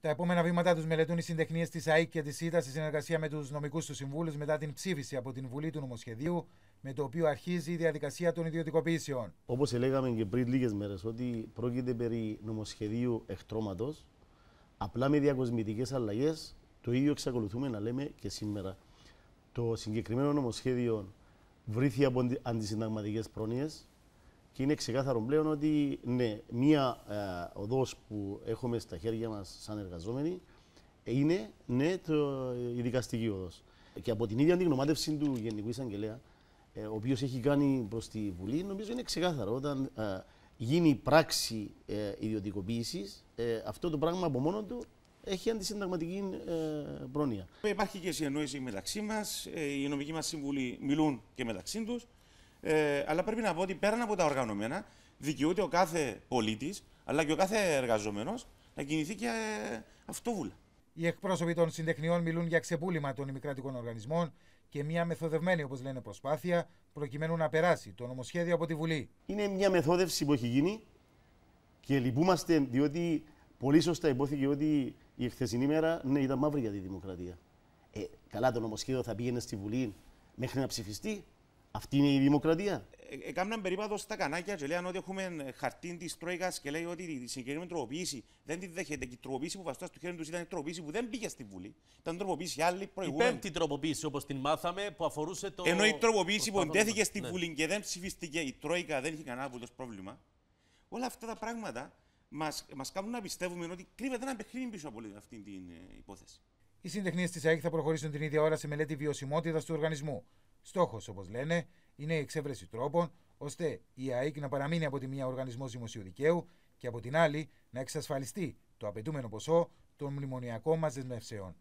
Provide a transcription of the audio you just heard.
Τα επόμενα βήματα τους μελετούν οι συντεχνίες της ΑΕΚ και της ΣΥΤΑ σε συνεργασία με τους νομικούς τους συμβούλους μετά την ψήφιση από την Βουλή του Νομοσχεδίου, με το οποίο αρχίζει η διαδικασία των ιδιωτικοποιήσεων. Όπως έλεγαμε και πριν λίγες μέρες, ότι πρόκειται περί νομοσχεδίου εκτρώματο, απλά με διακοσμητικές αλλαγές, το ίδιο εξακολουθούμε να λέμε και σήμερα. Το συγκεκριμένο νομοσχέδιο βρίθει από αντισυνταγματικές πρόνοιες, και είναι ξεκάθαρο πλέον ότι ναι, μία ε, οδός που έχουμε στα χέρια μας σαν εργαζόμενοι είναι ναι, το, η δικαστική οδός. Και από την ίδια αντιγνωμάτευση του Γενικού Εισαγγελέα, ε, ο οποίος έχει κάνει προς τη Βουλή, νομίζω είναι ξεκάθαρο. Όταν ε, γίνει πράξη ε, ε, αυτό το πράγμα από μόνο του έχει αντισυνταγματική ε, πρόνοια. Υπάρχει και συνεννόηση μεταξύ μας, ε, οι νομικοί μας σύμβουλοι μιλούν και μεταξύ τους. Ε, αλλά πρέπει να πω ότι πέραν από τα οργανωμένα, δικαιούται ο κάθε πολίτης, αλλά και ο κάθε εργαζόμενος να κινηθεί και ε, αυτόβουλα. Οι εκπρόσωποι των συντεχνιών μιλούν για ξεπούλημα των ημικρατικών οργανισμών και μια μεθοδευμένη, όπως λένε, προσπάθεια προκειμένου να περάσει το νομοσχέδιο από τη Βουλή. Είναι μια μεθόδευση που έχει γίνει και λυπούμαστε διότι πολύ σωστά υπόθηκε ότι η εχθεσινή μέρα ναι, ήταν μαύρη για τη δημοκρατία. Ε, καλά, το νομοσχέδιο θα πήγαινε στη Βουλή μέχρι να ψηφιστεί. Αυτή είναι η δημοκρατία. Έκαναν ε, ε, περίπατο στα κανάκια και λέγανε ότι έχουμε ε, χαρτί της Τρόικας και λέει ότι η συγκεκριμένη τροποποίηση δεν τη δέχεται. Και η τροποποίηση που βαστάς στο χέρι τους ήταν η τροποποίηση που δεν πήγε στη Βουλή. Ήταν τροποποίηση άλλη προηγούμενη. Η πέμπτη τροποποίηση όπως την μάθαμε που αφορούσε το. Ενώ η τροποποίηση που εντέθηκε στη ναι. Βουλή και δεν ψηφίστηκε η Τρόικα δεν είχε κανένα απολύτως πρόβλημα. Όλα αυτά τα πράγματα μας κάνουν να πιστεύουμε ότι κρύβεται ένα παιχνίδι πίσω από αυτή την υπόθεση. Οι συντεχνίες της ΑΕΚ θα προχωρήσουν την ίδια ώρα σε μελέτη βιωσιμότητας του οργανισμού. Στόχος, όπως λένε, είναι η εξέβρεση τρόπων ώστε η ΑΕΚ να παραμείνει από τη μία οργανισμός δημοσίου δικαίου και από την άλλη να εξασφαλιστεί το απαιτούμενο ποσό των μνημονιακών μα δεσμεύσεων.